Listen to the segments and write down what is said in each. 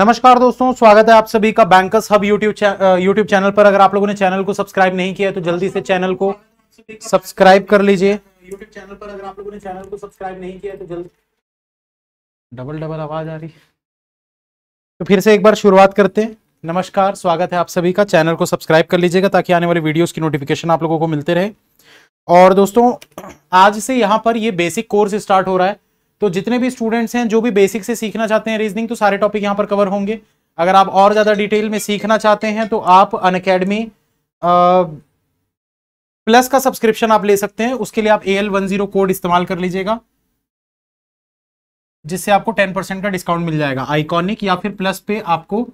नमस्कार दोस्तों स्वागत है आप सभी का Bankers Hub YouTube YouTube channel पर अगर आप लोगों ने चैनल को सब्सक्राइब नहीं किया है तो जल्दी से चैनल को सब्सक्राइब कर लीजिए यूट्यूब चैनल पर अगर आप लोगों ने चैनल को सब्सक्राइब नहीं किया है तो जल्दी डबल डबल आवाज आ रही तो फिर से एक बार शुरुआत करते हैं नमस्कार स्वागत है आप सभी का चैनल को सब्सक्राइब कर लीजिएगा ताकि आने वाले वीडियोज की नोटिफिकेशन आप लोगों को मिलते रहे और दोस्तों आज से यहाँ पर ये बेसिक कोर्स स्टार्ट हो रहा है तो जितने भी स्टूडेंट्स हैं जो भी बेसिक से सीखना चाहते हैं रीजनिंग तो सारे टॉपिक यहाँ पर कवर होंगे अगर आप और ज़्यादा डिटेल में सीखना चाहते हैं तो आप अन अकेडमी प्लस का सब्सक्रिप्शन आप ले सकते हैं उसके लिए आप A L one zero code इस्तेमाल कर लीजिएगा जिससे आपको टेन परसेंट का डिस्काउंट मिल जाएगा आइकॉनिक या फिर प्लस पे आपको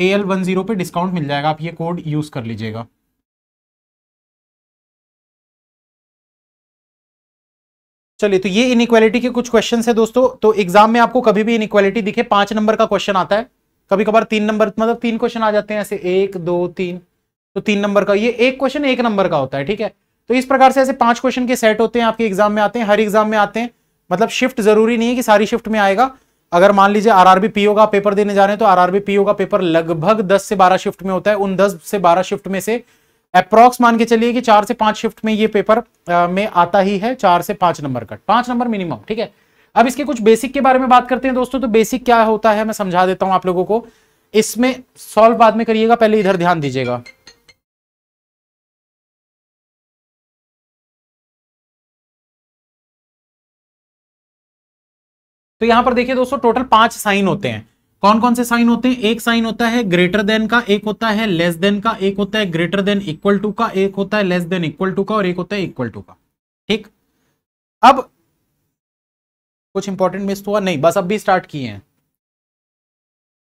ए एल वन जीरो पे डिस्काउंट मिल जाएगा आप ये कोड यूज़ कर लीजिएगा चलिए तो ये इनक्वालिटी के कुछ क्वेश्चन है दोस्तों तो एग्जाम में आपको कभी भी इनक्वालिटी दिखे पांच नंबर का क्वेश्चन आता है कभी कभार तीन नंबर मतलब तीन क्वेश्चन आ जाते हैं ऐसे एक दो तीन तो तीन नंबर का ये एक क्वेश्चन एक नंबर का होता है ठीक है तो इस प्रकार से ऐसे पांच क्वेश्चन के सेट होते हैं आपके एग्जाम में आते हैं हर एग्जाम में आते हैं मतलब शिफ्ट जरूरी नहीं है कि सारी शिफ्ट में आएगा अगर मान लीजिए आरआरबी पीओ का पेपर देने जा रहे हैं तो आरआरबी पीओ का पेपर लगभग दस से बारह शिफ्ट में होता है उन दस से बारह शिफ्ट में से अप्रोक्स मान के चलिए कि चार से पांच शिफ्ट में ये पेपर आ, में आता ही है चार से पांच नंबर कट पांच नंबर मिनिमम ठीक है अब इसके कुछ बेसिक के बारे में बात करते हैं दोस्तों तो बेसिक क्या होता है मैं समझा देता हूं आप लोगों को इसमें सॉल्व बाद में करिएगा पहले इधर ध्यान दीजिएगा तो यहां पर देखिए दोस्तों टोटल पांच साइन होते हैं कौन कौन से साइन होते हैं एक साइन होता है ग्रेटर देन का एक होता है लेस देन का एक होता है ग्रेटर देन इक्वल टू का एक होता है लेस देन इक्वल टू का और एक होता है इक्वल टू का ठीक अब कुछ इंपॉर्टेंट मिस हुआ नहीं बस अब भी स्टार्ट किए हैं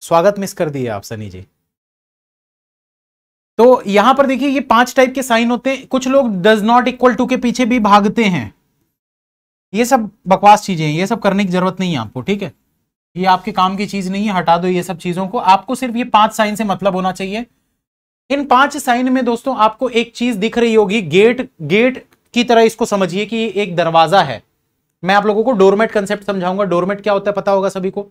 स्वागत मिस कर दिए आप सनी जी तो यहां पर देखिए ये पांच टाइप के साइन होते हैं कुछ लोग डज नॉट इक्वल टू के पीछे भी भागते हैं ये सब बकवास चीजें हैं ये सब करने की जरूरत नहीं है आपको ठीक है ये आपके काम की चीज नहीं है हटा दो ये सब चीजों को आपको सिर्फ ये पांच साइन से मतलब होना चाहिए इन पांच साइन में दोस्तों आपको एक चीज दिख रही होगी गेट गेट की तरह इसको समझिए कि एक दरवाजा है मैं आप लोगों को डोरमेट कंसेप्ट समझाऊंगा डोरमेट क्या होता है पता होगा सभी को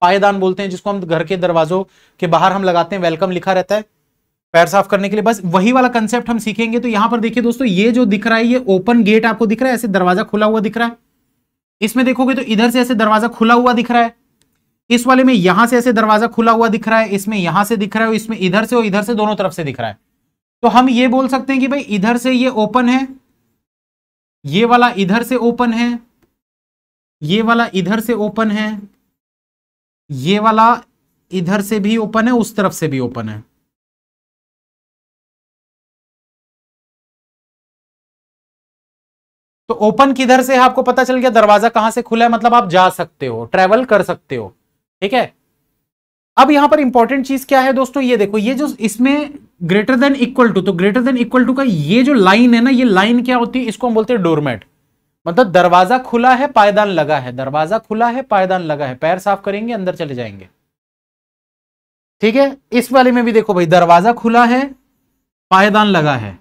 पायदान बोलते हैं जिसको हम घर के दरवाजों के बाहर हम लगाते हैं वेलकम लिखा रहता है पैर साफ करने के लिए बस वही वाला कंसेप्ट हम सीखेंगे तो यहां पर देखिए दोस्तों ये जो दिख रहा है ये ओपन गेट आपको दिख रहा है ऐसे दरवाजा खुला हुआ दिख रहा है इसमें देखोगे तो इधर से ऐसे दरवाजा खुला हुआ दिख रहा है इस वाले में यहां से ऐसे दरवाजा खुला हुआ दिख रहा है इसमें यहां से दिख रहा है इसमें इधर से और इधर से दोनों तरफ से दिख रहा है तो हम ये बोल सकते हैं कि भाई इधर से ये ओपन है ये वाला इधर से ओपन है ये वाला इधर से ओपन है ये वाला इधर से भी ओपन है उस तरफ से भी ओपन है तो ओपन किधर से है आपको पता चल गया दरवाजा कहां से खुला है मतलब आप जा सकते हो ट्रेवल कर सकते हो ठीक है अब यहां पर इंपॉर्टेंट चीज क्या है दोस्तों ये देखो ये जो इसमें ग्रेटर देन इक्वल टू तो ग्रेटर देन इक्वल टू का ये जो लाइन है ना ये लाइन क्या होती है इसको हम बोलते हैं डोरमेट मतलब दरवाजा खुला है पायदान लगा है दरवाजा खुला है पायदान लगा है पैर साफ करेंगे अंदर चले जाएंगे ठीक है इस वाले में भी देखो भाई दरवाजा खुला है पायदान लगा है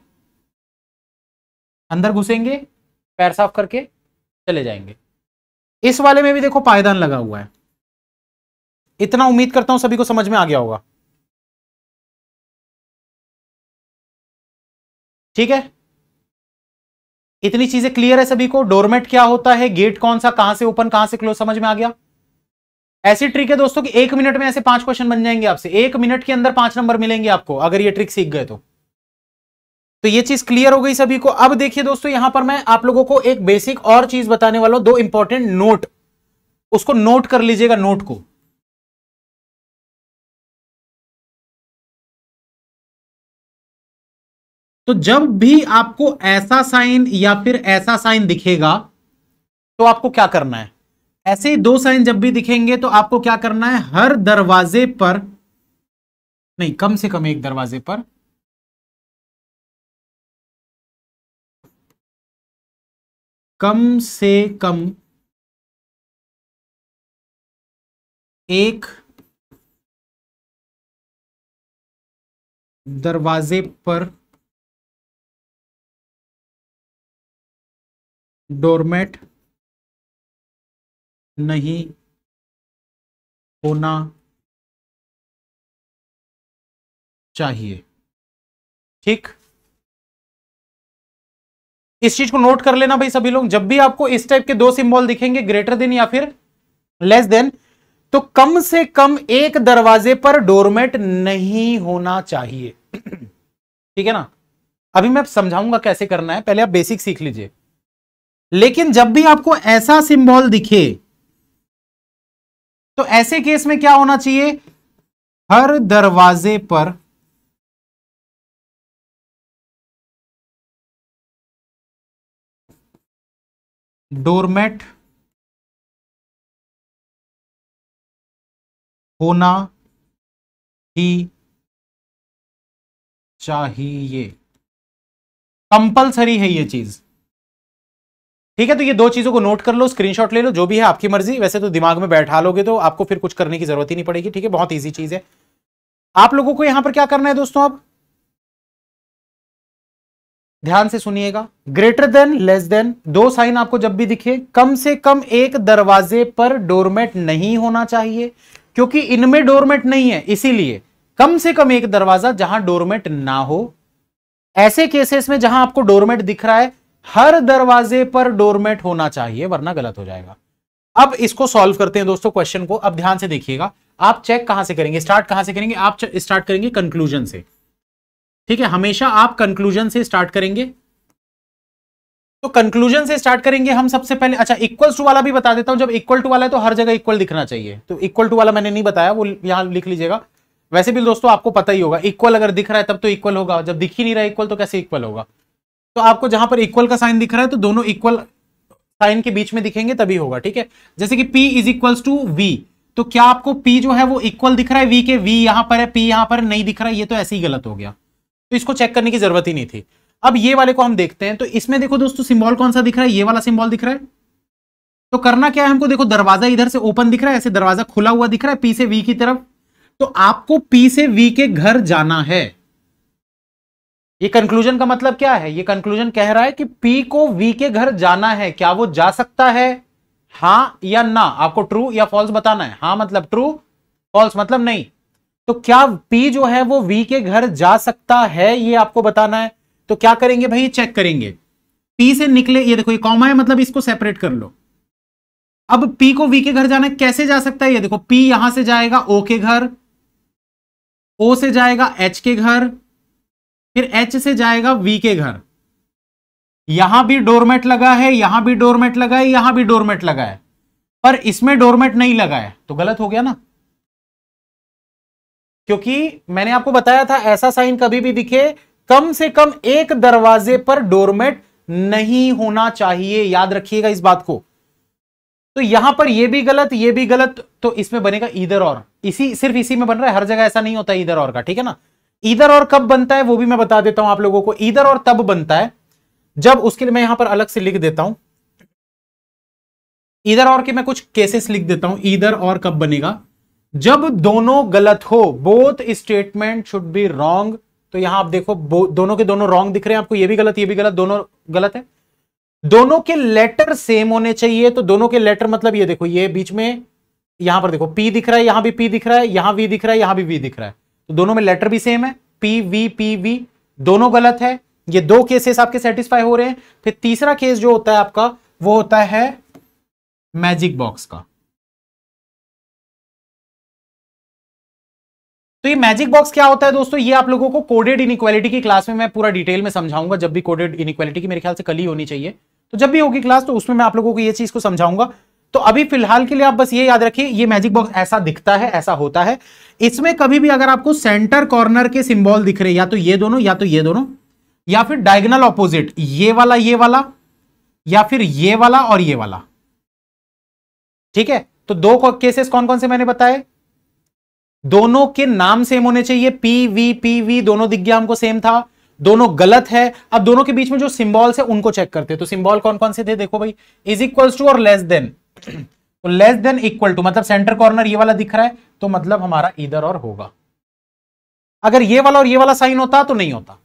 अंदर घुसेंगे पैर साफ करके चले जाएंगे इस वाले में भी देखो पायदान लगा हुआ है इतना उम्मीद करता हूं सभी को समझ में आ गया होगा ठीक है इतनी चीजें क्लियर है सभी को डोरमेट क्या होता है गेट कौन सा कहां से ओपन कहां से क्लोज समझ में आ गया ऐसी ट्रिक है दोस्तों कि एक मिनट में ऐसे पांच क्वेश्चन बन जाएंगे आपसे एक मिनट के अंदर पांच नंबर मिलेंगे आपको अगर ये ट्रिक सीख गए तो तो ये चीज क्लियर हो गई सभी को अब देखिए दोस्तों यहां पर मैं आप लोगों को एक बेसिक और चीज बताने वाला हूं दो इंपॉर्टेंट नोट उसको नोट कर लीजिएगा नोट को तो जब भी आपको ऐसा साइन या फिर ऐसा साइन दिखेगा तो आपको क्या करना है ऐसे ही दो साइन जब भी दिखेंगे तो आपको क्या करना है हर दरवाजे पर नहीं कम से कम एक दरवाजे पर कम से कम एक दरवाजे पर डोरमेट नहीं होना चाहिए ठीक इस चीज को नोट कर लेना भाई सभी लोग जब भी आपको इस टाइप के दो सिंबल दिखेंगे ग्रेटर देन या फिर लेस देन तो कम से कम एक दरवाजे पर डोरमेट नहीं होना चाहिए ठीक है ना अभी मैं समझाऊंगा कैसे करना है पहले आप बेसिक सीख लीजिए लेकिन जब भी आपको ऐसा सिंबल दिखे तो ऐसे केस में क्या होना चाहिए हर दरवाजे पर डोरमेट होना ही चाहिए कंपलसरी है ये चीज ठीक है तो ये दो चीजों को नोट कर लो स्क्रीनशॉट ले लो जो भी है आपकी मर्जी वैसे तो दिमाग में बैठा लोगे तो आपको फिर कुछ करने की जरूरत ही नहीं पड़ेगी ठीक है बहुत ईजी चीज है आप लोगों को यहां पर क्या करना है दोस्तों अब ध्यान से सुनिएगा ग्रेटर देन लेस देन दो साइन आपको जब भी दिखे कम से कम एक दरवाजे पर डोरमेट नहीं होना चाहिए क्योंकि इनमें डोरमेट नहीं है इसीलिए कम से कम एक दरवाजा जहां डोरमेट ना हो ऐसे केसेस में जहां आपको डोरमेट दिख रहा है हर दरवाजे पर डोरमेट होना चाहिए वरना गलत हो जाएगा अब इसको सॉल्व करते हैं दोस्तों क्वेश्चन को अब ध्यान से देखिएगा आप चेक कहां से करेंगे स्टार्ट कहां से करेंगे आप स्टार्ट करेंगे कंक्लूजन से ठीक है हमेशा आप कंक्लूजन से स्टार्ट करेंगे तो कंक्लूजन से स्टार्ट करेंगे हम सबसे पहले अच्छा इक्वल टू वाला भी बता देता हूं जब इक्वल टू वाला है तो हर जगह इक्वल दिखना चाहिए तो इक्वल टू वाला मैंने नहीं बताया वो यहां लिख लीजिएगा वैसे भी दोस्तों आपको पता ही होगा इक्वल अगर दिख रहा है तब तो इक्वल होगा जब दिख ही नहीं रहा इक्वल तो कैसे इक्वल होगा तो आपको जहां पर इक्वल का साइन दिख रहा है तो दोनों इक्वल साइन के बीच में दिखेंगे तभी होगा ठीक है जैसे कि P is equal to V तो क्या आपको P जो है वो इक्वल दिख रहा है V के V यहां पर है P यहां पर नहीं दिख रहा है ये तो ऐसे ही गलत हो गया तो इसको चेक करने की जरूरत ही नहीं थी अब ये वाले को हम देखते हैं तो इसमें देखो दोस्तों सिंबल कौन सा दिख रहा है ये वाला सिंबल दिख रहा है तो करना क्या है हमको देखो दरवाजा इधर से ओपन दिख रहा है ऐसे दरवाजा खुला हुआ दिख रहा है पी से वी की तरफ तो आपको पी से वी के घर जाना है ये कंक्लूजन का मतलब क्या है ये कंक्लूजन कह रहा है कि पी को वी के घर जाना है क्या वो जा सकता है हाँ या ना आपको ट्रू या फॉल्स बताना है हाँ मतलब ट्रू फॉल्स मतलब नहीं तो क्या पी जो है वो वी के घर जा सकता है ये आपको बताना है तो क्या करेंगे भाई चेक करेंगे पी से निकले ये देखो ये कॉमा है मतलब इसको सेपरेट कर लो अब पी को वी के घर जाना कैसे जा सकता है ये देखो पी यहां से जाएगा ओ के घर ओ से जाएगा एच के घर फिर एच से जाएगा वी के घर यहां भी डोरमेट लगा है यहां भी डोरमेट लगा है यहां भी डोरमेट लगा है पर इसमें डोरमेट नहीं लगा है तो गलत हो गया ना क्योंकि मैंने आपको बताया था ऐसा साइन कभी भी दिखे कम से कम एक दरवाजे पर डोरमेट नहीं होना चाहिए याद रखिएगा इस बात को तो यहां पर यह भी गलत यह भी गलत तो इसमें बनेगा इधर और इसी सिर्फ इसी में बन रहा है हर जगह ऐसा नहीं होता इधर और का ठीक है ना इधर और कब बनता है वो भी मैं बता देता हूं आप लोगों को इधर और तब बनता है जब उसके लिए मैं यहां पर अलग से लिख देता हूं इधर और के मैं कुछ केसेस लिख देता हूं इधर और कब बनेगा जब दोनों गलत हो both statement should be wrong तो यहां आप देखो दोनों के दोनों रॉन्ग दिख रहे हैं आपको ये भी गलत ये भी गलत दोनों गलत है दोनों के लेटर सेम होने चाहिए तो दोनों के लेटर मतलब ये देखो ये बीच में यहां पर देखो पी दिख रहा है यहां भी पी दिख रहा है यहां वी दिख रहा है यहां भी वी दिख रहा है तो दोनों में लेटर भी सेम है पी वी पी वी दोनों गलत है ये दो केसेस आपके सेटिस्फाई हो रहे हैं फिर तीसरा केस जो होता है आपका वो होता है मैजिक बॉक्स का तो ये मैजिक बॉक्स क्या होता है दोस्तों ये आप लोगों को कोडेड इनक्वालिटी की क्लास में मैं पूरा डिटेल में समझाऊंगा जब भी कोडेड इनक्वालिटी की मेरे ख्याल से कल ही होनी चाहिए तो जब भी होगी क्लास तो उसमें मैं आप लोगों को ये चीज को समझाऊंगा तो अभी फिलहाल के लिए आप बस ये याद रखिए ये मैजिक बॉक्स ऐसा दिखता है ऐसा होता है इसमें कभी भी अगर आपको सेंटर कॉर्नर के सिंबल दिख रहे या तो ये दोनों या तो ये दोनों या फिर डायगनल ऑपोजिट ये वाला ये वाला या फिर ये वाला और ये वाला ठीक है तो दो केसेस कौन कौन से मैंने बताए दोनों के नाम सेम होने चाहिए पी वी पी वी दोनों दिख गया हमको सेम था दोनों गलत है अब दोनों के बीच में जो सिंबॉल्स है उनको चेक करते हैं तो सिंबॉल कौन कौन से थे देखो भाई इज इक्वल्स टू और लेस देन तो लेस देन इक्वल टू मतलब सेंटर कॉर्नर ये वाला दिख रहा है तो मतलब हमारा इधर और होगा अगर ये वाला और ये वाला साइन होता तो नहीं होता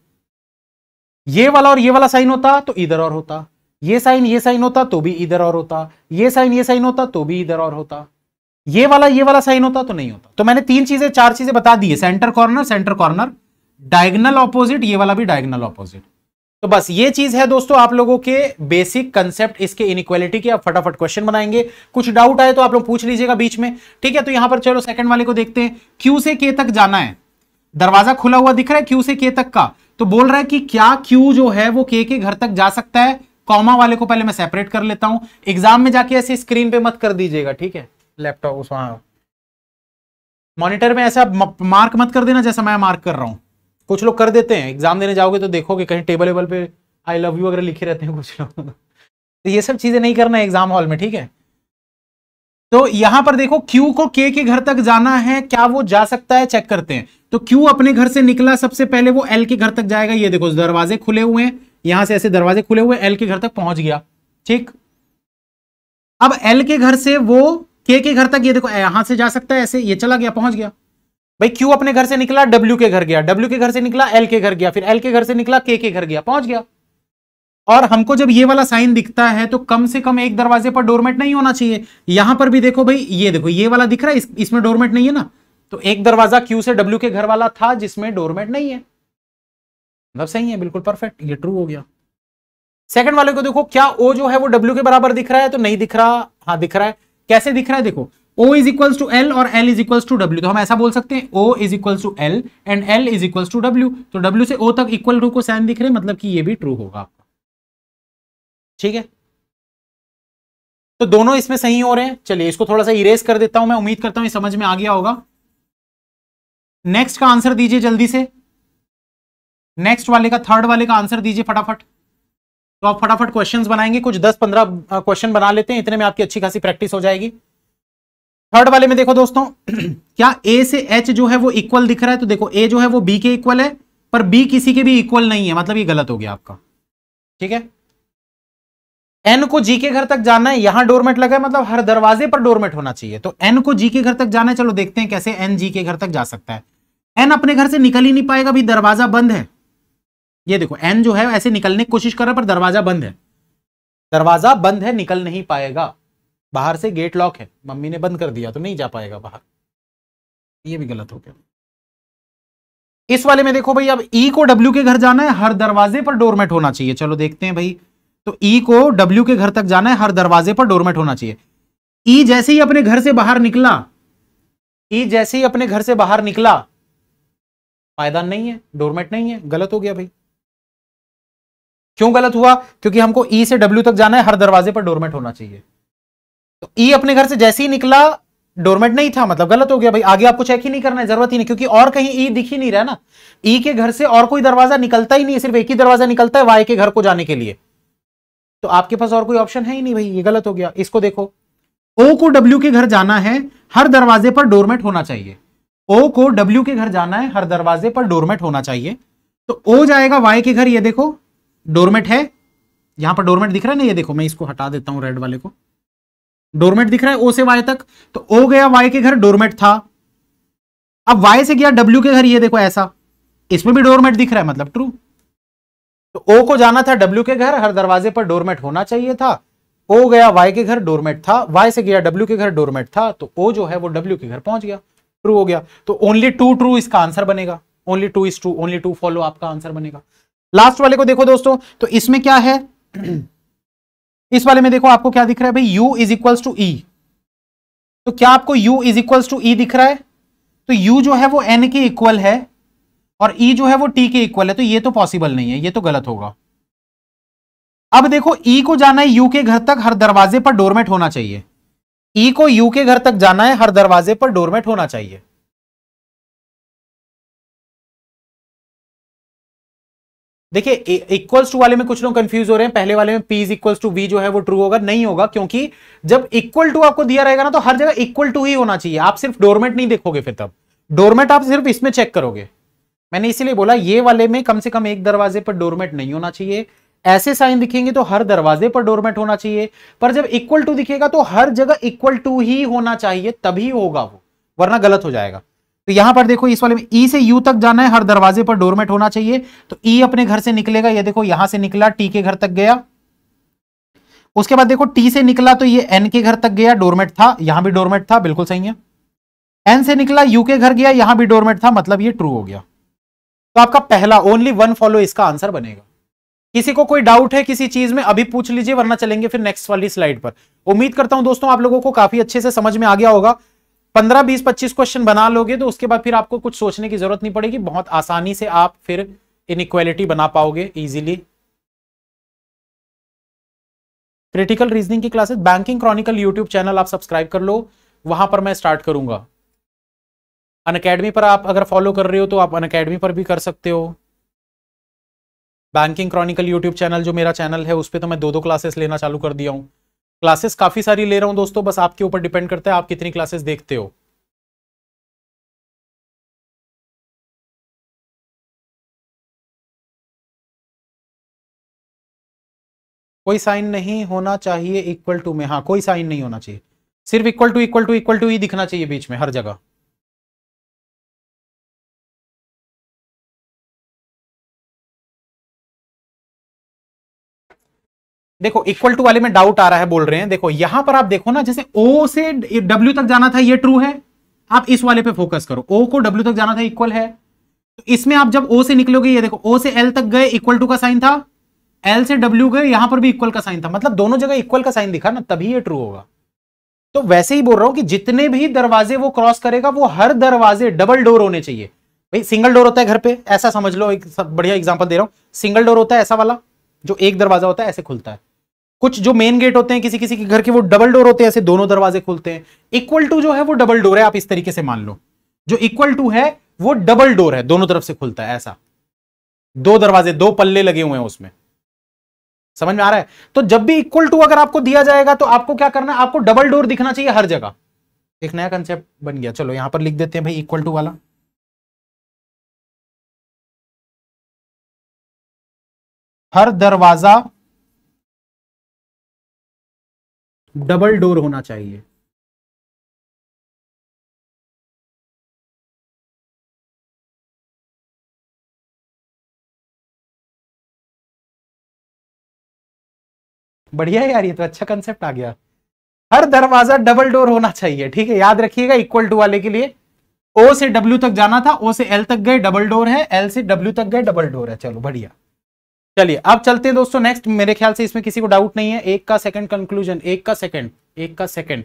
ये वाला और ये वाला साइन होता तो इधर और होता ये साइन ये साइन होता तो भी इधर और होता ये साइन ये साइन होता तो भी इधर और होता ये वाला ये वाला साइन होता तो नहीं होता तो मैंने तीन चीजें चार चीजें बता दी है centre corner centre corner diagonal opposite ये वाला भी डायगनल ऑपोजिट तो बस ये चीज है दोस्तों आप लोगों के बेसिक कंसेप्ट इसके इनक्वालिटी के आप फटाफट क्वेश्चन बनाएंगे कुछ डाउट आए तो आप लोग पूछ लीजिएगा बीच में ठीक है तो यहां पर चलो सेकंड वाले को देखते हैं क्यू से के तक जाना है दरवाजा खुला हुआ दिख रहा है क्यू से के तक का तो बोल रहा है कि क्या क्यू जो है वो के के घर तक जा सकता है कॉमा वाले को पहले मैं सेपरेट कर लेता हूं एग्जाम में जाके ऐसे स्क्रीन पे मत कर दीजिएगा ठीक है लैपटॉप उस मॉनिटर में ऐसा मार्क मत कर देना जैसा मैं मार्क कर रहा हूं कुछ लोग कर देते हैं एग्जाम देने जाओगे तो देखोगे कहीं टेबल वेबल पे आई लव यू वगैरह लिखे रहते हैं कुछ लोग तो ये सब चीजें नहीं करना है एग्जाम हॉल में ठीक है तो यहां पर देखो क्यू को के के घर तक जाना है क्या वो जा सकता है चेक करते हैं तो क्यू अपने घर से निकला सबसे पहले वो एल के घर तक जाएगा ये देखो दरवाजे खुले हुए हैं यहां से ऐसे दरवाजे खुले हुए एल के घर तक पहुंच गया ठीक अब एल के घर से वो के के घर तक ये देखो यहां से जा सकता है ऐसे ये चला गया पहुंच गया भाई क्यू अपने घर से निकला डब्ल्यू के घर गया डब्ल्यू के घर से निकला एल के घर गया फिर एल के घर से निकला के के घर गया पहुंच गया और हमको जब ये वाला साइन दिखता है तो कम से कम एक दरवाजे पर डोरमेट नहीं होना चाहिए यहां पर भी देखो भाई ये देखो ये वाला दिख रहा है इसमें डोरमेट नहीं है ना तो एक दरवाजा क्यू से डब्ल्यू के घर वाला था जिसमें डोरमेट नहीं है मतलब सही है बिल्कुल परफेक्ट ये ट्रू हो गया सेकंड वाले को देखो क्या ओ जो है वो डब्ल्यू के बराबर दिख रहा है तो नहीं दिख रहा हाँ दिख रहा है कैसे दिख रहा है देखो O is equals to L और L is equals to W तो हम ऐसा बोल सकते हैं O is equals to L and L is equals to W तो डब्ल्यू से ओ तक इक्वल टू को साइन दिख रहे हैं मतलब कि ये भी ट्रू होगा आपका ठीक है तो दोनों इसमें सही हो रहे हैं चलिए इसको थोड़ा सा इरेज कर देता हूं मैं उम्मीद करता हूं ये समझ में आ गया होगा नेक्स्ट का आंसर दीजिए जल्दी से नेक्स्ट वाले का थर्ड वाले का आंसर दीजिए फटाफट तो आप फटाफट क्वेश्चंस बनाएंगे कुछ 10-15 क्वेश्चन बना लेते हैं इतने में आपकी अच्छी खासी प्रैक्टिस हो जाएगी थर्ड वाले में देखो दोस्तों क्या ए से एच जो है वो इक्वल दिख रहा है तो देखो ए जो है वो बी के इक्वल है पर बी किसी के भी इक्वल नहीं है मतलब ये गलत हो गया आपका ठीक है एन को जी के घर तक जाना है यहां डोरमेट लगा है मतलब हर दरवाजे पर डोरमेट होना चाहिए तो एन को जी के घर तक जाना है चलो देखते हैं कैसे एन जी के घर तक जा सकता है एन अपने घर से निकल ही नहीं पाएगा भी दरवाजा बंद है ये देखो एन जो है ऐसे निकलने की कोशिश कर रहा है पर दरवाजा बंद है दरवाजा बंद है निकल नहीं पाएगा बाहर से गेट लॉक है मम्मी ने बंद कर दिया तो नहीं जा पाएगा बाहर ये भी गलत हो गया इस वाले में देखो भाई अब ई e को डब्ल्यू के घर जाना है हर दरवाजे पर डोरमेट होना चाहिए चलो देखते हैं भाई तो ई e को डब्ल्यू के घर तक जाना है हर दरवाजे पर डोरमेट होना चाहिए ई e जैसे ही अपने घर से बाहर निकला ई जैसे ही अपने घर से बाहर निकला पायदान नहीं है डोरमेट नहीं है गलत हो गया भाई क्यों गलत हुआ क्योंकि हमको ई से डब्ल्यू तक जाना है हर दरवाजे पर डोरमेट होना चाहिए तो ई अपने घर से जैसे ही निकला डोरमेट नहीं था मतलब गलत हो गया भाई आगे आपको चेक ही नहीं करना है जरूरत ही नहीं क्योंकि और कहीं ई दिख ही नहीं रहा ना ई के घर से और कोई दरवाजा निकलता ही नहीं सिर्फ एक ही दरवाजा निकलता है वाई के घर को जाने के लिए तो आपके पास और कोई ऑप्शन है ही नहीं भाई ये गलत हो गया इसको देखो ओ को डब्ल्यू के घर जाना है हर दरवाजे पर डोरमेट होना चाहिए ओ को डब्ल्यू के घर जाना है हर दरवाजे पर डोरमेट होना चाहिए तो ओ जाएगा वाई के घर ये देखो डोरमेट है यहां पर डोरमेट दिख रहा है ना ये देखो मैं इसको हटा देता हूं रेड वाले को डोरमेट दिख रहा है ओ से वाई तक तो ओ गया वाई के घर डोरमेट था अब वाई से गया डब्ल्यू के घर ये देखो ऐसा इसमें भी डोरमेट दिख रहा है मतलब ट्रू तो ओ को जाना था डब्ल्यू के घर हर दरवाजे पर डोरमेट होना चाहिए था ओ गया वाई के घर डोरमेट था वाई से गया डब्ल्यू के घर डोरमेट था तो ओ जो है वो डब्ल्यू के घर पहुंच गया ट्रू हो गया तो ओनली टू ट्रू इसका आंसर बनेगा only two is true only two follow आपका आंसर बनेगा लास्ट वाले को देखो दोस्तों तो इसमें क्या है इस वाले में देखो आपको क्या दिख रहा है भाई u is equals to E तो क्या आपको u is equals to E दिख रहा है तो u जो है वो n के इक्वल है और e जो है वो t के इक्वल है तो ये तो पॉसिबल नहीं है ये तो गलत होगा अब देखो ई e को जाना है यू के घर तक हर दरवाजे पर डोरमेट होना चाहिए ई e को यू के घर तक जाना है हर दरवाजे पर डोरमेट होना चाहिए देखिए इक्वल्स टू वाले में कुछ लोग कंफ्यूज हो रहे हैं पहले वाले में P is equals to V जो है वो ट्रू होगा नहीं होगा क्योंकि जब इक्वल टू आपको दिया रहेगा ना तो हर जगह इक्वल टू ही होना चाहिए आप सिर्फ डोरमेट नहीं देखोगे फिर तब डोरमेट आप सिर्फ इसमें चेक करोगे मैंने इसीलिए बोला ये वाले में कम से कम एक दरवाजे पर डोरमेट नहीं होना चाहिए ऐसे साइन दिखेंगे तो हर दरवाजे पर डोरमेट होना चाहिए पर जब इक्वल टू दिखेगा तो हर जगह इक्वल टू ही होना चाहिए तभी होगा वो वरना गलत हो जाएगा तो यहां पर देखो इस वाले में ई e से यू तक जाना है हर दरवाजे पर डोरमेट होना चाहिए तो ई e अपने घर से निकलेगा ये देखो यहां से निकला टी के घर तक गया उसके बाद देखो टी से निकला तो ये एन के घर तक गया डोरमेट था यहां भी डोरमेट था बिल्कुल सही है एन से निकला यू के घर गया यहां भी डोरमेट था मतलब ये ट्रू हो गया तो आपका पहला ओनली वन फॉलो इसका आंसर बनेगा किसी को कोई डाउट है किसी चीज में अभी पूछ लीजिए वरना चलेंगे फिर नेक्स्ट वाली स्लाइड पर उम्मीद करता हूं दोस्तों आप लोगों को काफी अच्छे से समझ में आ गया होगा पंद्रह बीस पच्चीस क्वेश्चन बना लोगे तो उसके बाद फिर आपको कुछ सोचने की जरूरत नहीं पड़ेगी बहुत आसानी से आप फिर इन बना पाओगे इजीली क्रिटिकल रीजनिंग की classes banking chronicle YouTube channel आप सब्सक्राइब कर लो वहां पर मैं स्टार्ट करूंगा अन अकेडमी पर आप अगर फॉलो कर रहे हो तो आप अन अकेडमी पर भी कर सकते हो बैंकिंग क्रॉनिकल यूट्यूब चैनल जो मेरा चैनल है उस पर तो मैं दो दो क्लासेस लेना चालू कर दिया हूँ क्लासेस काफी सारी ले रहा हूं दोस्तों बस आपके ऊपर डिपेंड करता है आप कितनी क्लासेस देखते हो कोई साइन नहीं होना चाहिए इक्वल टू में हाँ कोई साइन नहीं होना चाहिए सिर्फ equal to equal to equal to ही दिखना चाहिए बीच में हर जगह देखो इक्वल टू वाले में डाउट आ रहा है बोल रहे हैं देखो यहां पर आप देखो ना जैसे ओ से डब्ल्यू तक जाना था ये ट्रू है आप इस वाले पे फोकस करो ओ को डब्ल्यू तक जाना था इक्वल है तो इसमें आप जब ओ से निकलोगे ये देखो ओ से एल तक गए इक्वल टू का साइन था एल से डब्ल्यू गए यहां पर भी इक्वल का साइन था मतलब दोनों जगह इक्वल का साइन दिखा ना तभी ये ट्रू होगा तो वैसे ही बोल रहा हूं कि जितने भी दरवाजे वो क्रॉस करेगा वो हर दरवाजे डबल डोर होने चाहिए भाई सिंगल डोर होता है घर पे ऐसा समझ लो एक बढ़िया एग्जांपल दे रहा हूं सिंगल डोर होता है ऐसा वाला जो एक दरवाजा होता है ऐसे खुलता है कुछ जो मेन गेट होते हैं किसी किसी के घर के वो डबल डोर होते हैं ऐसे दोनों दरवाजे खुलते हैं इक्वल टू जो है वो डबल डोर है आप इस तरीके से मान लो जो इक्वल टू है वो डबल डोर है दोनों तरफ से खुलता है ऐसा दो दरवाजे दो पल्ले लगे हुए हैं उसमें समझ में आ रहा है तो जब भी इक्वल टू अगर आपको दिया जाएगा तो आपको क्या करना है आपको डबल डोर दिखना चाहिए हर जगह एक नया कंसेप्ट बन गया चलो यहां पर लिख देते हैं भाई इक्वल टू वाला हर दरवाजा डबल डोर होना चाहिए बढ़िया है यार ये तो अच्छा कंसेप्ट आ गया हर दरवाजा डबल डोर होना चाहिए ठीक है याद रखिएगा इक्वल टू वाले के लिए ओ से डब्ल्यू तक जाना था ओ से एल तक गए डबल डोर है एल से डब्ल्यू तक गए डबल डोर है चलो बढ़िया चलिए अब चलते हैं दोस्तों नेक्स्ट मेरे ख्याल से इसमें किसी को डाउट नहीं है एक का सेकंड कंक्लूजन एक का सेकंड एक का सेकंड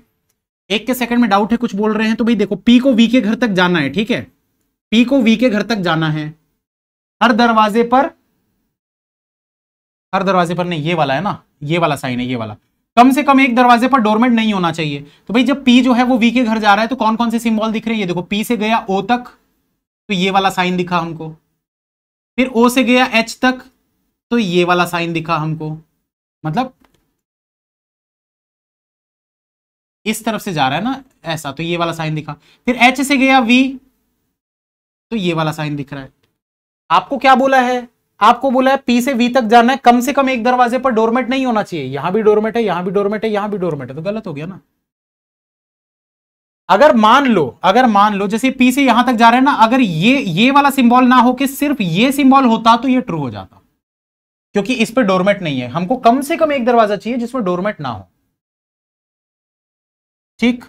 एक के सेकंड में डाउट है कुछ बोल रहे हैं तो भाई देखो पी को वी के घर तक जाना है ठीक है पी को वी के घर तक जाना है हर दरवाजे पर हर दरवाजे पर नहीं ये वाला है ना ये वाला साइन है ये वाला कम से कम एक दरवाजे पर डोरमेंट नहीं होना चाहिए तो भाई जब पी जो है वो वी के घर जा रहा है तो कौन कौन से सिम्बॉल दिख रहे हैं ये देखो पी से गया ओ तक तो ये वाला साइन दिखा हमको फिर ओ से गया एच तक तो ये वाला साइन दिखा हमको मतलब इस तरफ से जा रहा है ना ऐसा तो ये वाला साइन दिखा फिर एच से गया वी तो ये वाला साइन दिख रहा है आपको क्या बोला है आपको बोला है पी से वी तक जाना है कम से कम एक दरवाजे पर डोरमेट नहीं होना चाहिए यहां भी डोरमेट है यहां भी डोरमेट है यहां भी डोरमेट है तो गलत हो गया ना अगर मान लो अगर मान लो जैसे पी से यहां तक जा रहे हैं ना अगर ये ये वाला सिंबल ना हो कि सिर्फ ये सिंबल होता तो ये ट्रू हो जाता क्योंकि इस पर डोरमेट नहीं है हमको कम से कम एक दरवाजा चाहिए जिसमें डोरमेट ना हो ठीक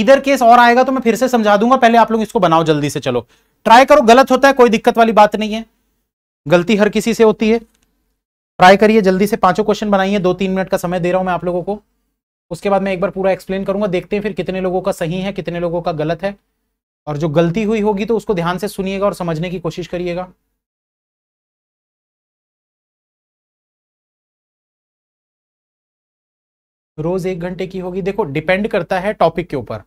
इधर केस और आएगा तो मैं फिर से समझा दूंगा पहले आप लोग इसको बनाओ जल्दी से चलो ट्राई करो गलत होता है कोई दिक्कत वाली बात नहीं है गलती हर किसी से होती है ट्राई करिए जल्दी से पांचों क्वेश्चन बनाइए दो तीन मिनट का समय दे रहा हूं मैं आप लोगों को उसके बाद मैं एक बार पूरा एक्सप्लेन करूंगा देखते हैं फिर कितने लोगों का सही है कितने लोगों का गलत है और जो गलती हुई होगी तो उसको ध्यान से सुनिएगा और समझने की कोशिश करिएगा रोज एक घंटे की होगी देखो डिपेंड करता है टॉपिक के ऊपर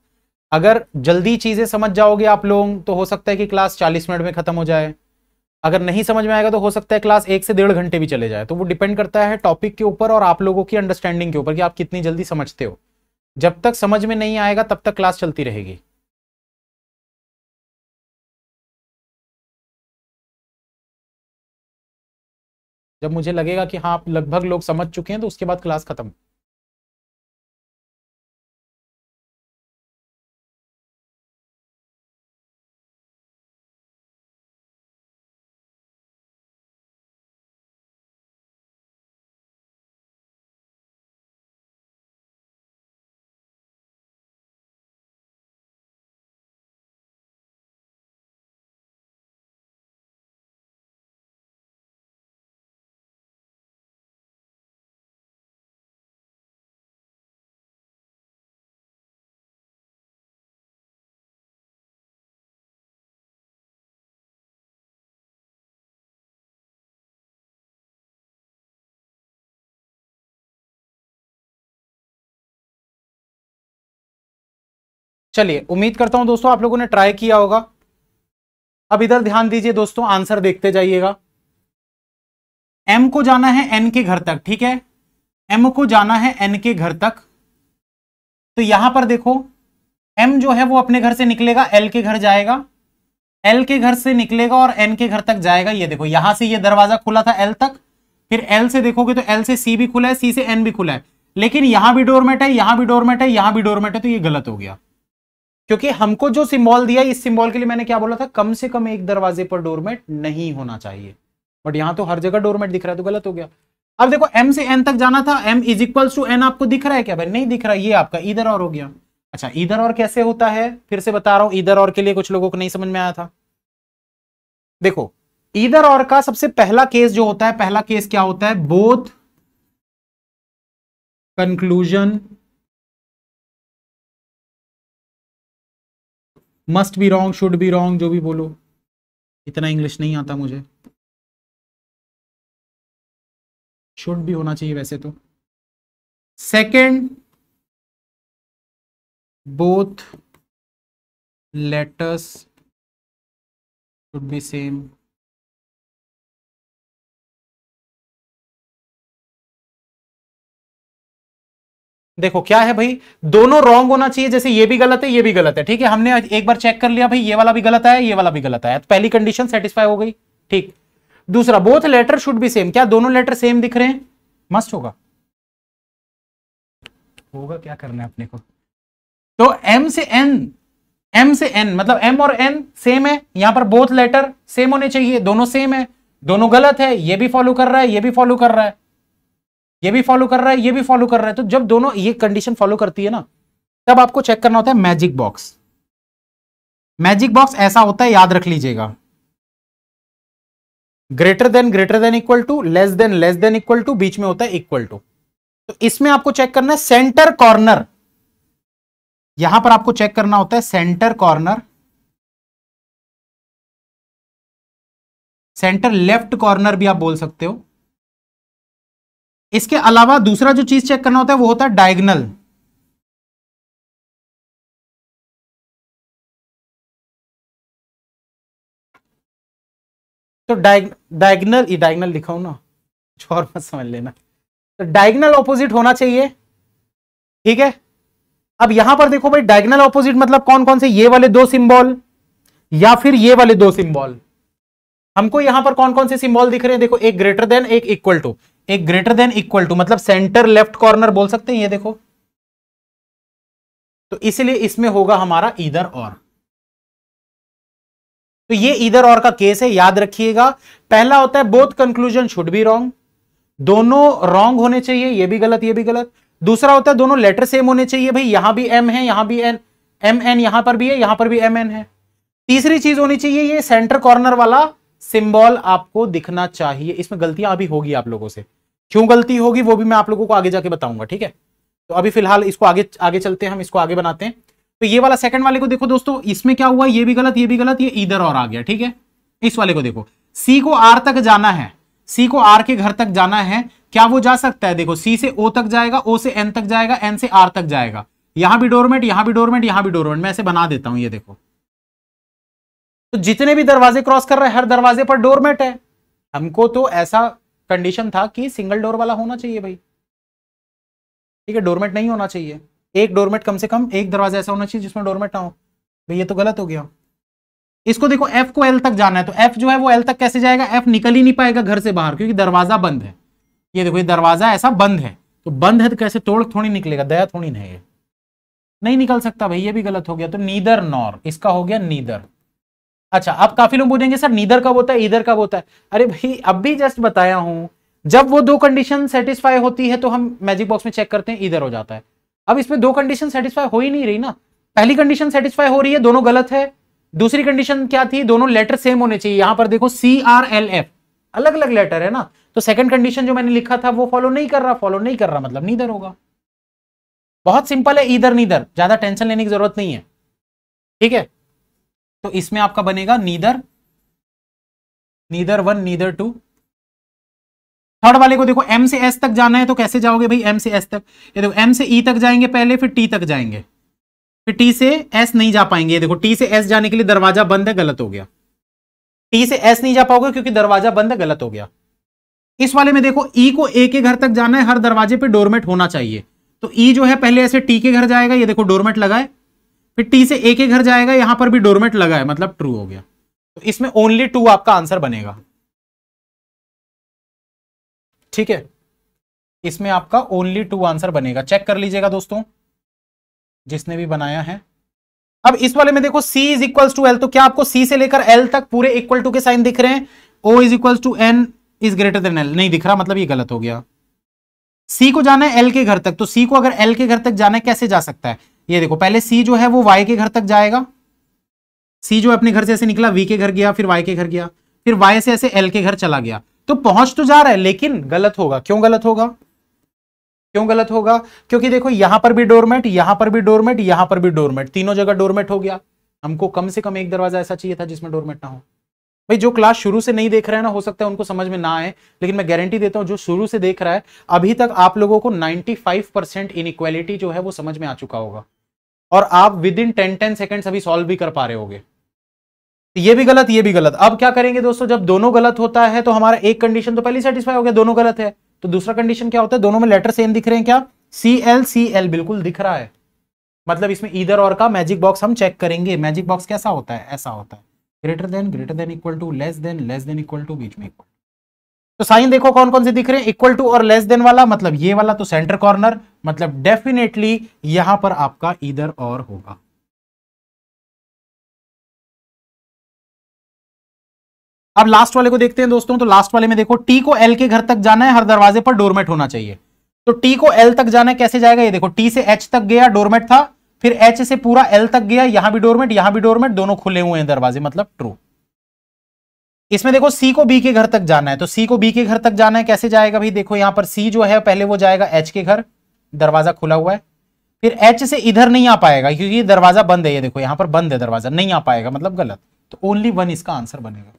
अगर जल्दी चीजें समझ जाओगे आप लोग तो हो सकता है कि क्लास 40 मिनट में खत्म हो जाए अगर नहीं समझ में आएगा तो हो सकता है क्लास एक से डेढ़ घंटे भी चले जाए तो वो डिपेंड करता है टॉपिक के ऊपर और आप लोगों की अंडरस्टैंडिंग के ऊपर कि आप कितनी जल्दी समझते हो जब तक समझ में नहीं आएगा तब तक क्लास चलती रहेगी जब मुझे लगेगा कि हाँ आप लगभग लोग समझ चुके हैं तो उसके बाद क्लास खत्म चलिए उम्मीद करता हूं दोस्तों आप लोगों ने ट्राई किया होगा अब इधर ध्यान दीजिए दोस्तों आंसर देखते जाइएगा एम को जाना है एन के घर तक ठीक है एम को जाना है एन के घर तक तो यहां पर देखो एम जो है वो अपने घर से निकलेगा एल के घर जाएगा एल के घर से निकलेगा और एन के घर तक जाएगा ये देखो यहां से ये दरवाजा खुला था एल तक फिर एल से देखोगे तो एल से सी भी खुला है सी से एन भी खुला है लेकिन यहां भी डोरमेट है यहां भी डोरमेट है यहां भी डोरमेट है तो ये गलत हो गया क्योंकि हमको जो सिंबल दिया इस सिंबल के लिए मैंने क्या बोला था कम से कम एक दरवाजे पर डोरमेट नहीं होना चाहिए बट यहां तो हर जगह डोरमेट दिख रहा है तो गलत हो गया अब देखो एम से एन तक जाना था M is equal to N आपको दिख रहा है क्या भाई नहीं दिख रहा ये आपका इधर और हो गया अच्छा इधर और कैसे होता है फिर से बता रहा हूं इधर और के लिए कुछ लोगों को नहीं समझ में आया था देखो इधर और का सबसे पहला केस जो होता है पहला केस क्या होता है both conclusion must be wrong should be wrong जो भी बोलो इतना इंग्लिश नहीं आता मुझे शुड भी होना चाहिए वैसे तो second both letters should be same देखो क्या है भाई दोनों रॉन्ग होना चाहिए जैसे ये भी गलत है ये भी गलत है ठीक है हमने एक बार चेक कर लिया भाई ये वाला भी गलत है ये वाला भी गलत है तो पहली कंडीशन सेटिस्फाई हो गई ठीक दूसरा both letter should be same क्या दोनों लेटर सेम दिख रहे हैं मस्ट होगा होगा क्या करना है अपने को तो एम से एन एम से एन मतलब एम और एन सेम है यहां पर बोथ लेटर सेम होने चाहिए दोनों सेम है दोनों गलत है ये भी फॉलो कर रहा है ये भी फॉलो कर रहा है ये भी फॉलो कर रहा है ये भी फॉलो कर रहा है तो जब दोनों ये कंडीशन फॉलो करती है ना तब आपको चेक करना होता है मैजिक बॉक्स मैजिक बॉक्स ऐसा होता है याद रख लीजिएगा greater than greater than equal to less than less than equal to बीच में होता है इक्वल टू तो इसमें आपको चेक करना है सेंटर कॉर्नर यहां पर आपको चेक करना होता है centre corner centre left corner भी आप बोल सकते हो इसके अलावा दूसरा जो चीज चेक करना होता है वो होता है डायगनल तो डाय डायगनल ये डायगनल लिखाऊ ना कुछ और मत समझ लेना तो डायगनल ऑपोजिट होना चाहिए ठीक है अब यहां पर देखो भाई डायगनल ऑपोजिट मतलब कौन कौन से ये वाले दो सिंबल या फिर ये वाले दो सिंबल हमको यहां पर कौन कौन से सिंबल दिख रहे हैं देखो एक ग्रेटर देन एक इक्वल टू एक ग्रेटर देन इक्वल टू मतलब सेंटर लेफ्ट कॉर्नर बोल सकते हैं ये देखो तो इसलिए इसमें होगा हमारा इधर और तो ये इधर और का केस है याद रखिएगा पहला होता है both conclusion should be wrong दोनों रॉन्ग होने चाहिए ये भी गलत ये भी गलत दूसरा होता है दोनों लेटर सेम होने चाहिए भाई यहां भी एम है यहां भी एन एम एन यहां पर भी है यहां पर भी एम एन है तीसरी चीज होनी चाहिए ये सेंटर कॉर्नर वाला सिंबल आपको दिखना चाहिए इसमें गलतियां अभी होगी आप लोगों से क्यों गलती होगी वो भी मैं आप लोगों को आगे जाके बताऊंगा ठीक है तो अभी फिलहाल इसको आगे आगे चलते हैं हम इसको आगे बनाते हैं तो ये वाला सेकंड वाले को देखो दोस्तों इसमें क्या हुआ ये भी गलत ये भी गलत ये इधर और आ गया ठीक है इस वाले को देखो सी को आर तक जाना है सी को आर के घर तक जाना है क्या वो जा सकता है देखो सी से ओ तक जाएगा ओ से एन तक जाएगा एन से आर तक जाएगा यहां भी डोरमेट यहां भी डोरमेट यहां भी डोरमेट मैं ऐसे बना देता हूं ये देखो तो जितने भी दरवाजे क्रॉस कर रहे हैं हर दरवाजे पर डोरमेट है हमको तो ऐसा कंडीशन था कि सिंगल डोर वाला होना चाहिए भाई ठीक है डोरमेट नहीं होना चाहिए एक डोरमेट कम से कम एक दरवाजा ऐसा होना चाहिए जिसमें डोरमेट ना हो भाई ये तो गलत हो गया इसको देखो एफ को एल तक जाना है तो एफ जो है वो एल तक कैसे जाएगा एफ निकल ही नहीं पाएगा घर से बाहर क्योंकि दरवाजा बंद है ये देखो ये दरवाजा ऐसा बंद है तो बंद है तो कैसे तोड़ थोड़ी निकलेगा दया थोड़ी नहीं है नहीं निकल सकता भाई ये भी गलत हो गया तो नीदर नॉर इसका हो गया नीदर अच्छा आप काफी लोग बोलेंगे सर नीदर कब होता है इधर कब होता है अरे भाई अब भी जस्ट बताया हूं जब वो दो कंडीशन सेटिस्फाई होती है तो हम मैजिक बॉक्स में चेक करते हैं इधर हो जाता है अब इसमें दो कंडीशन सेटिस्फाई हो ही नहीं रही ना पहली कंडीशन सेटिस्फाई हो रही है दोनों गलत है दूसरी कंडीशन क्या थी दोनों लेटर सेम होने चाहिए यहां पर देखो सी आर एल एफ अलग अलग लेटर है ना तो सेकंड कंडीशन जो मैंने लिखा था वो फॉलो नहीं कर रहा फॉलो नहीं कर रहा मतलब नीदर होगा बहुत सिंपल है इधर नीधर ज्यादा टेंशन लेने की जरूरत नहीं है ठीक है तो इसमें आपका बनेगा neither neither one neither two third वाले को देखो एम से एस तक जाना है तो कैसे जाओगे भाई एम से एस तक ये देखो एम से ई e तक जाएंगे पहले फिर टी तक जाएंगे फिर टी से एस नहीं जा पाएंगे देखो टी से एस जाने के लिए दरवाजा बंद है गलत हो गया टी से एस नहीं जा पाओगे क्योंकि दरवाजा बंद है गलत हो गया इस वाले में देखो ई e को ए के घर तक जाना है हर दरवाजे पे डोरमेट होना चाहिए तो ई e जो है पहले ऐसे टी के घर जाएगा ये देखो डोरमेट लगाए फिर टी से ए के घर जाएगा यहां पर भी डोरमेट लगा है मतलब ट्रू हो गया तो इसमें ओनली टू आपका आंसर बनेगा ठीक है इसमें आपका ओनली टू आंसर बनेगा चेक कर लीजिएगा दोस्तों जिसने भी बनाया है अब इस वाले में देखो C is equal to L तो क्या आपको सी से लेकर एल तक पूरे इक्वल टू के साइन दिख रहे हैं O is equal to N is greater than L नहीं दिख रहा मतलब ये गलत हो गया सी को जाना है एल के घर तक तो सी को अगर एल के घर तक जाना है कैसे जा सकता है ये देखो पहले सी जो है वो वाई के घर तक जाएगा सी जो अपने घर से ऐसे निकला वी के घर गया फिर वाई के घर गया फिर वाई से ऐसे एल के घर चला गया तो पहुंच तो जा रहा है लेकिन गलत होगा क्यों गलत होगा क्यों गलत होगा क्योंकि देखो यहां पर भी डोरमेट यहां पर भी डोरमेट यहां पर भी डोरमेट तीनों जगह डोरमेट हो गया हमको कम से कम एक दरवाजा ऐसा चाहिए था जिसमें डोरमेट ना हो भाई जो क्लास शुरू से नहीं देख रहे हैं ना हो सकता है उनको समझ में ना आए लेकिन मैं गारंटी देता हूं जो शुरू से देख रहा है अभी तक आप लोगों को 95 परसेंट इनइक्वालिटी जो है वो समझ में आ चुका होगा और आप within ten ten second अभी सॉल्व भी कर पा रहे हो ये भी गलत ये भी गलत अब क्या करेंगे दोस्तों जब दोनों गलत होता है तो हमारा एक कंडीशन तो पहले सेटिस्फाई हो गया दोनों गलत है तो दूसरा कंडीशन क्या होता है दोनों में लेटर सेम दिख रहे हैं क्या सी एल सी एल बिल्कुल दिख रहा है मतलब इसमें इधर और का मैजिक बॉक्स हम चेक करेंगे मैजिक बॉक्स कैसा होता है ऐसा होता है greater than greater than equal to less than less than equal to बीच में इक्वल तो साइन देखो कौन कौन से दिख रहे हैं इक्वल टू और लेस देन वाला मतलब ये वाला तो सेंटर कॉर्नर मतलब डेफिनेटली यहां पर आपका इधर और होगा अब लास्ट वाले को देखते हैं दोस्तों तो लास्ट वाले में देखो टी को एल के घर तक जाना है हर दरवाजे पर डोरमेट होना चाहिए तो टी को एल तक जाना है कैसे जाएगा ये देखो टी से एच तक गया डोरमेट था फिर एच से पूरा एल तक गया यहां भी डोरमेट यहां भी डोरमेट दोनों खुले हुए हैं दरवाजे मतलब ट्रू इसमें देखो सी को बी के घर तक जाना है तो सी को बी के घर तक जाना है कैसे जाएगा भाई देखो यहां पर सी जो है पहले वो जाएगा एच के घर दरवाजा खुला हुआ है फिर एच से इधर नहीं आ पाएगा क्योंकि दरवाजा बंद है ये देखो यहां पर बंद है दरवाजा नहीं आ पाएगा मतलब गलत तो ओनली वन इसका आंसर बनेगा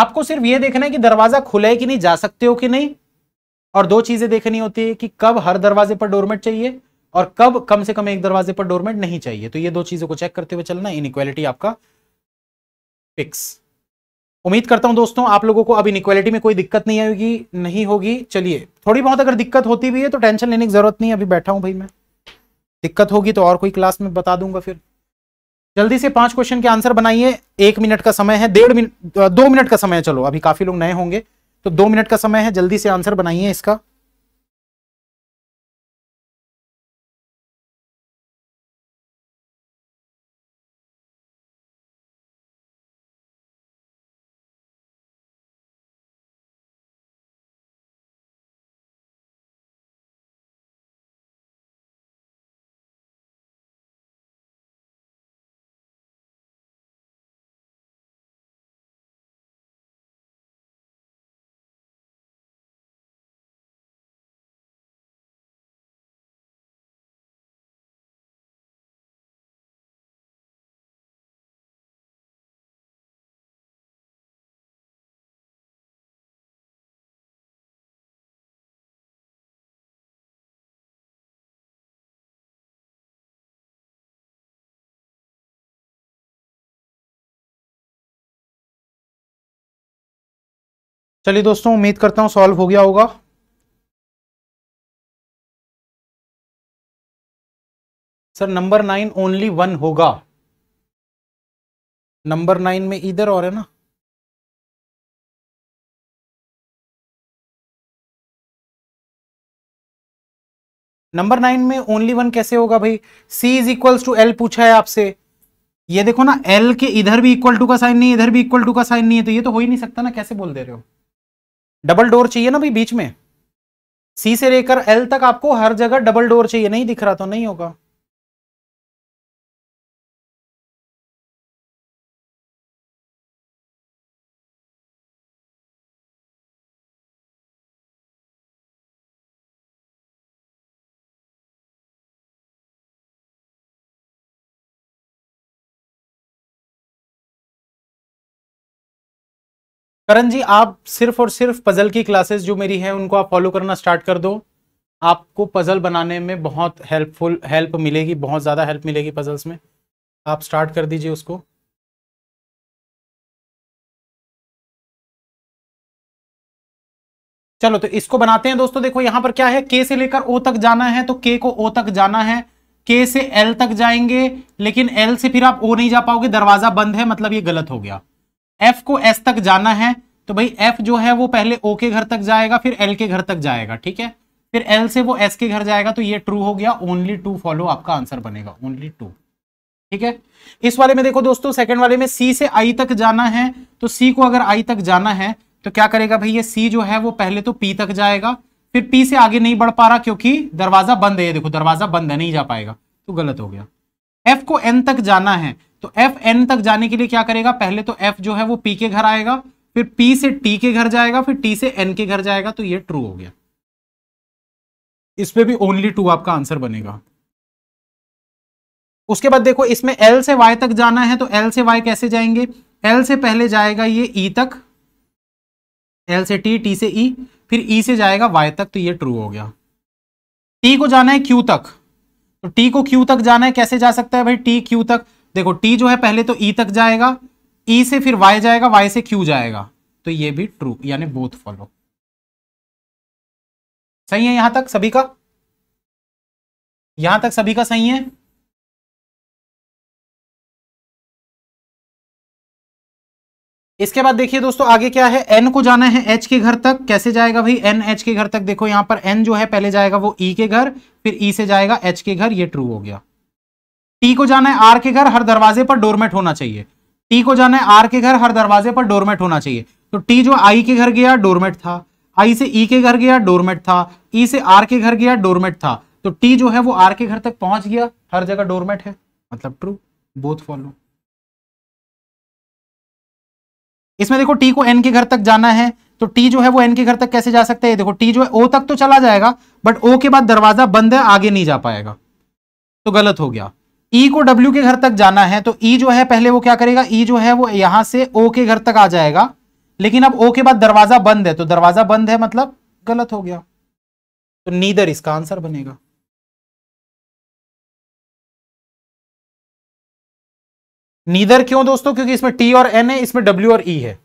आपको सिर्फ ये देखना है कि दरवाजा खुला है कि नहीं जा सकते हो कि नहीं और दो चीजें देखनी होती है कि कब हर दरवाजे पर डोरमेट चाहिए और कब कम से कम एक दरवाजे पर डोरमेट नहीं चाहिए तो ये दो चीजों को चेक करते हुए चलना इनक्वालिटी आपका फिक्स उम्मीद करता हूं दोस्तों आप लोगों को अब इनक्वालिटी में कोई दिक्कत नहीं आएगी नहीं होगी चलिए थोड़ी बहुत अगर दिक्कत होती भी है तो टेंशन लेने की जरूरत नहीं है अभी बैठा हूं भाई मैं दिक्कत होगी तो और कोई क्लास में बता दूंगा फिर जल्दी से पांच क्वेश्चन के आंसर बनाइए एक मिनट का समय है डेढ़ मिनट दो मिनट का समय है चलो अभी काफी लोग नए होंगे तो दो मिनट का समय है जल्दी से आंसर बनाइए इसका चलिए दोस्तों उम्मीद करता हूं सॉल्व हो गया होगा sir number nine only one होगा नंबर नाइन में इधर और है ना नंबर नाइन में ओनली वन कैसे होगा भाई C is equals to L पूछा है आपसे ये देखो ना एल के इधर भी इक्वल टू का साइन नहीं इधर भी इक्वल टू का साइन नहीं है तो ये तो हो ही नहीं सकता ना कैसे बोल दे रहे हो डबल डोर चाहिए ना भाई बीच में सी से लेकर एल तक आपको हर जगह डबल डोर चाहिए नहीं दिख रहा तो नहीं होगा करण जी आप सिर्फ और सिर्फ पजल की क्लासेस जो मेरी है उनको आप फॉलो करना स्टार्ट कर दो आपको पजल बनाने में बहुत हेल्पफुल हेल्प मिलेगी बहुत ज़्यादा हेल्प मिलेगी पजल्स में आप स्टार्ट कर दीजिए उसको चलो तो इसको बनाते हैं दोस्तों देखो यहां पर क्या है के से लेकर ओ तक जाना है तो के को ओ तक जाना है के से एल तक जाएंगे लेकिन एल से फिर आप ओ नहीं जा पाओगे दरवाजा बंद है मतलब ये गलत हो गया एफ को एस तक जाना है तो भाई एफ जो है वो पहले ओ के घर तक जाएगा फिर एल के घर तक जाएगा ठीक है फिर एल से वो एस के घर जाएगा तो ये ट्रू हो गया ओनली टू फॉलो आपका आंसर बनेगा ओनली टू ठीक है इस वाले में देखो दोस्तों सेकंड वाले में सी से आई तक जाना है तो सी को अगर आई तक जाना है तो क्या करेगा भाई ये सी जो है वो पहले तो पी तक जाएगा फिर पी से आगे नहीं बढ़ पा रहा क्योंकि दरवाजा बंद है देखो दरवाजा बंद है नहीं जा पाएगा तो गलत हो गया एफ को एन तक जाना है तो एफ एन तक जाने के लिए क्या करेगा पहले तो एफ जो है वो पी के घर आएगा फिर पी से टी के घर जाएगा फिर टी से एन के घर जाएगा तो ये ट्रू हो गया इसमें भी ओनली टू आपका आंसर बनेगा उसके बाद देखो इसमें एल से वाई तक जाना है तो एल से वाई कैसे जाएंगे एल से पहले जाएगा ये ई e तक एल से टी टी से ई e, फिर ई e से जाएगा वाई तक तो ये ट्रू हो गया टी को जाना है क्यू तक तो टी को क्यू तक जाना है कैसे जा सकता है भाई टी क्यू तक देखो टी जो है पहले तो ई e तक जाएगा ई e से फिर वाई जाएगा वाई से क्यू जाएगा तो ये भी ट्रू यानी बोथ फॉलो सही है यहां तक सभी का यहां तक सभी का सही है इसके बाद देखिए दोस्तों आगे क्या है एन को जाना है एच के घर तक कैसे जाएगा भाई एन एच के घर तक देखो यहां पर एन जो है पहले जाएगा वो ई e के घर फिर ई e से जाएगा एच के घर ये ट्रू हो गया टी को जाना है आर के घर हर दरवाजे पर डोरमेट होना चाहिए टी को जाना है आर के घर हर दरवाजे पर डोरमेट होना चाहिए तो टी जो आई के घर गया डोरमेट था आई से ई के घर गया डोरमेट था ई से आर के घर गया डोरमेट था तो टी जो है वो आर के घर तक पहुंच गया हर जगह डोरमेट है मतलब ट्रू बोथ फॉलो इसमें देखो टी को एन के घर तक जाना है तो टी जो है वो एन के घर तक कैसे जा सकते हैं देखो टी जो है ओ तक तो चला जाएगा बट ओ के बाद दरवाजा बंद है आगे नहीं जा पाएगा तो गलत हो गया ई e को डब्ल्यू के घर तक जाना है तो ई e जो है पहले वो क्या करेगा ई e जो है वो यहां से ओ के घर तक आ जाएगा लेकिन अब ओ के बाद दरवाजा बंद है तो दरवाजा बंद है मतलब गलत हो गया तो नीदर इसका आंसर बनेगा नीदर क्यों दोस्तों क्योंकि इसमें टी और एन है इसमें डब्ल्यू और ई e है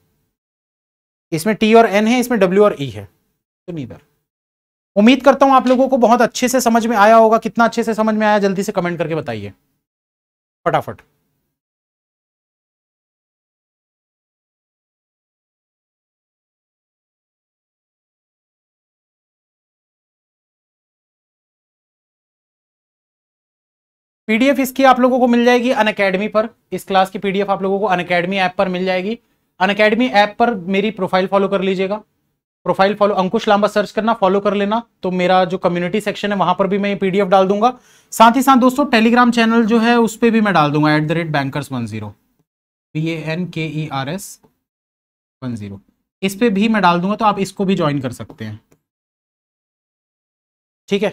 इसमें टी और एन है इसमें डब्ल्यू और ई e है तो नीदर उम्मीद करता हूं आप लोगों को बहुत अच्छे से समझ में आया होगा कितना अच्छे से समझ में आया जल्दी से कमेंट करके बताइए फटाफट पीडीएफ इसकी आप लोगों को मिल जाएगी अन अकेडमी पर इस क्लास की पीडीएफ आप लोगों को अन अकेडमी ऐप पर मिल जाएगी अन अकेडमी ऐप पर मेरी प्रोफाइल फॉलो कर लीजिएगा profile follow Ankush Lamba search करना फॉलो कर लेना तो मेरा जो कम्युनिटी सेक्शन है वहां पर भी मैं ये पीडीएफ डाल दूंगा साथ ही साथ दोस्तों टेलीग्राम चैनल जो है उस पर भी मैं डाल दूंगा at the rate bankers one zero B A N K E R S one zero इस पर भी मैं डाल दूंगा तो आप इसको भी ज्वाइन कर सकते हैं ठीक है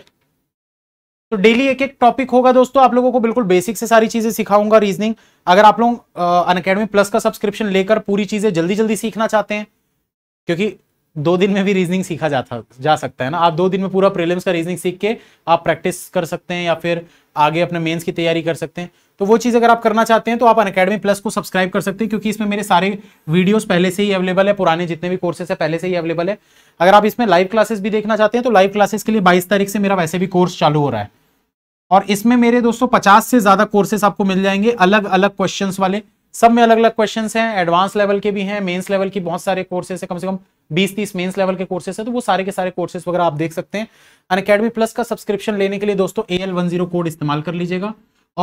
तो डेली एक एक टॉपिक होगा दोस्तों आप लोगों को बिल्कुल बेसिक से सारी चीजें सिखाऊंगा रीजनिंग अगर आप लोग अन प्लस का सब्सक्रिप्शन लेकर पूरी चीजें जल्दी जल्दी सीखना चाहते हैं क्योंकि दो दिन में भी रीजनिंग सीखा जाता जा सकता है ना आप दो दिन में पूरा प्रीलिम्स का रीजनिंग सीख के आप प्रैक्टिस कर सकते हैं या फिर आगे अपने मेंस की तैयारी कर सकते हैं तो वो चीज़ अगर आप करना चाहते हैं तो आप अनकेडमी प्लस को सब्सक्राइब कर सकते हैं क्योंकि इसमें मेरे सारे वीडियोज पहले से ही अवेलेबल है पुराने जितने भी कोर्सेस है पहले से ही अवेलेबल है अगर आप इसमें लाइव क्लासेस भी देखना चाहते हैं तो लाइव क्लासेस के लिए बाईस तारीख से मेरा वैसे भी कोर्स चालू हो रहा है और इसमें मेरे दोस्तों पचास से ज़्यादा कोर्सेस आपको मिल जाएंगे अलग अलग क्वेश्चन वाले सब में अलग अलग क्वेश्चन हैं एडवांस लेवल के भी हैं मेंस लेवल की बहुत सारे कोर्सेस है कम से कम 20-30 मेंस लेवल के कोर्सेस है तो वो सारे के सारे कोर्सेस वगैरह आप देख सकते हैं अकेडमी प्लस का सब्सक्रिप्शन लेने के लिए दोस्तों ए एल कोड इस्तेमाल कर लीजिएगा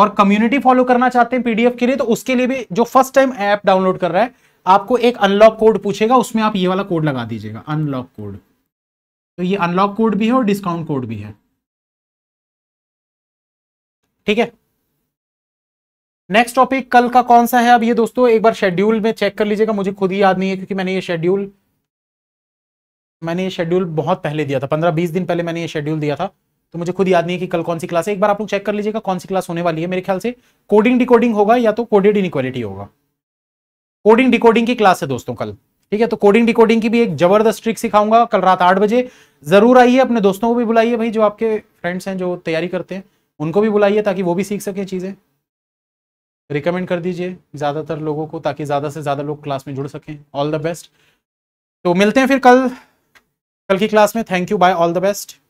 और कम्युनिटी फॉलो करना चाहते हैं पीडीएफ के लिए तो उसके लिए भी जो फर्स्ट टाइम ऐप डाउनलोड कर रहा है आपको एक अनलॉक कोड पूछेगा उसमें आप ये वाला कोड लगा दीजिएगा अनलॉक कोड तो ये अनलॉक कोड भी है और डिस्काउंट कोड भी है ठीक है नेक्स्ट टॉपिक कल का कौन सा है अब ये दोस्तों एक बार शेड्यूल में चेक कर लीजिएगा मुझे खुद ही याद नहीं है क्योंकि मैंने ये शेड्यूल मैंने ये शेड्यूल बहुत पहले दिया था पंद्रह बीस दिन पहले मैंने ये शेड्यूल दिया था तो मुझे खुद याद नहीं है कि कल कौन सी क्लास है एक बार आप लोग चेक कर लीजिएगा कौन सी क्लास होने वाली है मेरे ख्याल से कोडिंग डिकोडिंग होगा या तो कोडेड इक्वालिटी होगा कोडिंग डिकोडिंग की क्लास है दोस्तों कल ठीक है तो कोडिंग डिकोडिंग की भी एक जबरदस्त ट्रिक सिखाऊंगा कल रात आठ बजे जरूर आइए अपने दोस्तों को भी बुलाइए भाई जो आपके फ्रेंड्स हैं जो तैयारी करते हैं उनको भी बुलाइए ताकि वो भी सीख सके चीज़ें रिकमेंड कर दीजिए ज़्यादातर लोगों को ताकि ज़्यादा से ज़्यादा लोग क्लास में जुड़ सकें ऑल द बेस्ट तो मिलते हैं फिर कल कल की क्लास में thank you bye all the best